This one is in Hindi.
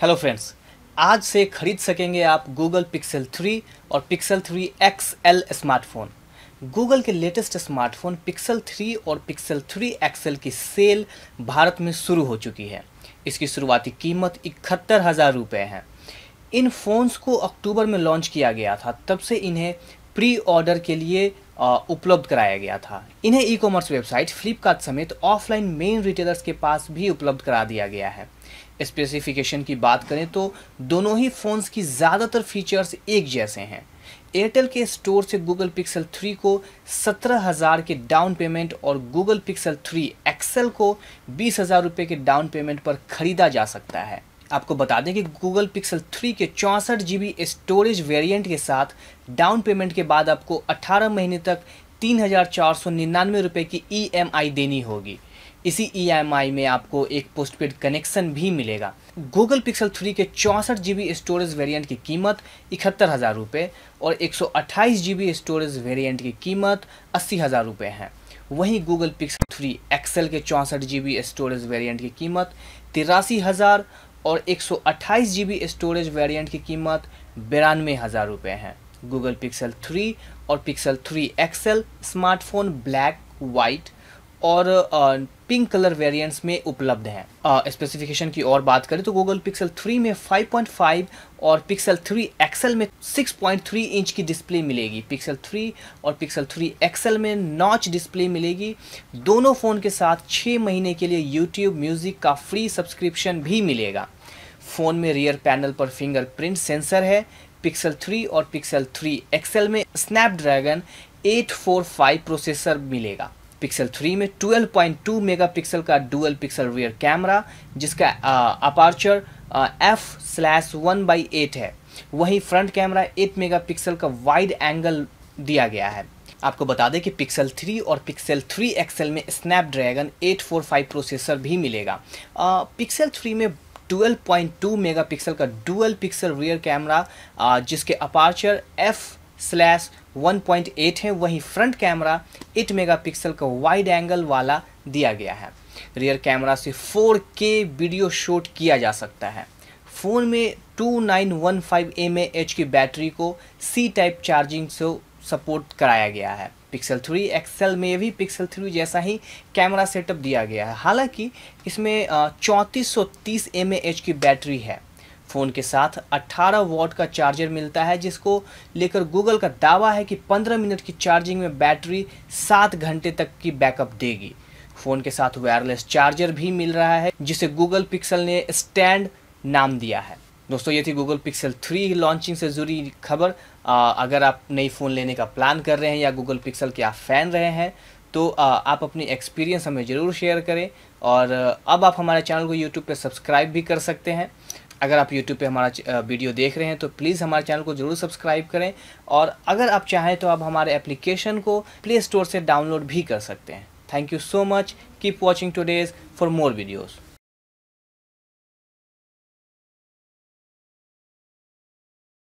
हेलो फ्रेंड्स आज से खरीद सकेंगे आप गूगल पिक्सल 3 और पिक्सल 3 एल स्मार्टफोन गूगल के लेटेस्ट स्मार्टफोन पिक्सल 3 और पिक्सल 3 एक्स की सेल भारत में शुरू हो चुकी है इसकी शुरुआती कीमत इकहत्तर हज़ार रुपये है इन फ़ोन्स को अक्टूबर में लॉन्च किया गया था तब से इन्हें प्री ऑर्डर के लिए उपलब्ध कराया गया था इन्हें ई कॉमर्स वेबसाइट फ्लिपकार्ट समेत ऑफलाइन मेन रिटेलर्स के पास भी उपलब्ध करा दिया गया है स्पेसिफिकेशन की बात करें तो दोनों ही फ़ोन्स की ज़्यादातर फीचर्स एक जैसे हैं एयरटेल के स्टोर से गूगल पिक्सल 3 को सत्रह हज़ार के डाउन पेमेंट और गूगल पिक्सल 3 एक्सेल को बीस हज़ार रुपये के डाउन पेमेंट पर ख़रीदा जा सकता है आपको बता दें कि गूगल पिक्सल 3 के चौंसठ जी स्टोरेज वेरिएंट के साथ डाउन पेमेंट के बाद आपको अट्ठारह महीने तक तीन हज़ार चार सौ निन्यानवे रुपये की ई e देनी होगी इसी ई e में आपको एक पोस्टपेड कनेक्शन भी मिलेगा गूगल पिक्सल 3 के चौंसठ जी स्टोरेज वेरिएंट की कीमत इकहत्तर हज़ार रुपये और एक सौ अट्ठाईस जी स्टोरेज वेरिएंट की कीमत अस्सी हज़ार रुपये है वहीं गूगल पिक्सल 3 एक्सेल के चौंसठ जी स्टोरेज वेरिएंट की कीमत तिरासी हज़ार और एक सौ स्टोरेज वेरिएंट की कीमत बिरानवे हज़ार रुपये है गूगल पिक्सल 3 और pixel 3 XL smartphone black white और पिंक कलर वेरिएंट्स में उपलब्ध हैं स्पेसिफिकेशन की और बात करें तो गूगल पिक्सल 3 में 5.5 और पिक्सल 3 एक्सल में 6.3 इंच की डिस्प्ले मिलेगी पिक्सल 3 और पिक्सल 3 एक्सल में नॉच डिस्प्ले मिलेगी दोनों फ़ोन के साथ 6 महीने के लिए यूट्यूब म्यूज़िक का फ्री सब्सक्रिप्शन भी मिलेगा फ़ोन में रियर पैनल पर फिंगरप्रिंट सेंसर है पिक्सल 3 और पिक्सल 3 एक्सल में स्नैपड्रैगन 845 प्रोसेसर मिलेगा पिक्सल थ्री में 12.2 मेगापिक्सल का डुअल पिक्सल रियर कैमरा जिसका aperture F slash one by eight है वहीं फ्रंट कैमरा 8 मेगापिक्सल का वाइड एंगल दिया गया है आपको बता दें कि पिक्सल 3 और पिक्सल 3 एक्सएल में स्नैपड्रैगन 845 प्रोसेसर भी मिलेगा पिक्सल 3 में 12.2 मेगापिक्सल का डुअल पिक्सल रियर कैमरा जिसके अपार्चर एफ स्लैश वन है वहीं फ्रंट कैमरा 8 मेगापिक्सल का वाइड एंगल वाला दिया गया है रियर कैमरा से 4K वीडियो शूट किया जा सकता है फ़ोन में 2915 नाइन की बैटरी को सी टाइप चार्जिंग से सपोर्ट कराया गया है पिक्सल थ्री एक्सेल में भी पिक्सल थ्री जैसा ही कैमरा सेटअप दिया गया है हालांकि इसमें चौंतीस सौ की बैटरी है फ़ोन के साथ 18 वॉट का चार्जर मिलता है जिसको लेकर गूगल का दावा है कि 15 मिनट की चार्जिंग में बैटरी 7 घंटे तक की बैकअप देगी फ़ोन के साथ वायरलेस चार्जर भी मिल रहा है जिसे गूगल पिक्सल ने स्टैंड नाम दिया है दोस्तों ये थी गूगल पिक्सल थ्री लॉन्चिंग से जुड़ी खबर अगर आप नई फ़ोन लेने का प्लान कर रहे हैं या गूगल पिक्सल के आप फ़ैन रहे हैं तो आ, आप अपनी एक्सपीरियंस हमें ज़रूर शेयर करें और अब आप हमारे चैनल को यूट्यूब पर सब्सक्राइब भी कर सकते हैं अगर आप यूट्यूब पे हमारा वीडियो देख रहे हैं तो प्लीज़ हमारे चैनल को ज़रूर सब्सक्राइब करें और अगर आप चाहें तो आप हमारे एप्लीकेशन को प्ले स्टोर से डाउनलोड भी कर सकते हैं thank you so much keep watching today's for more videos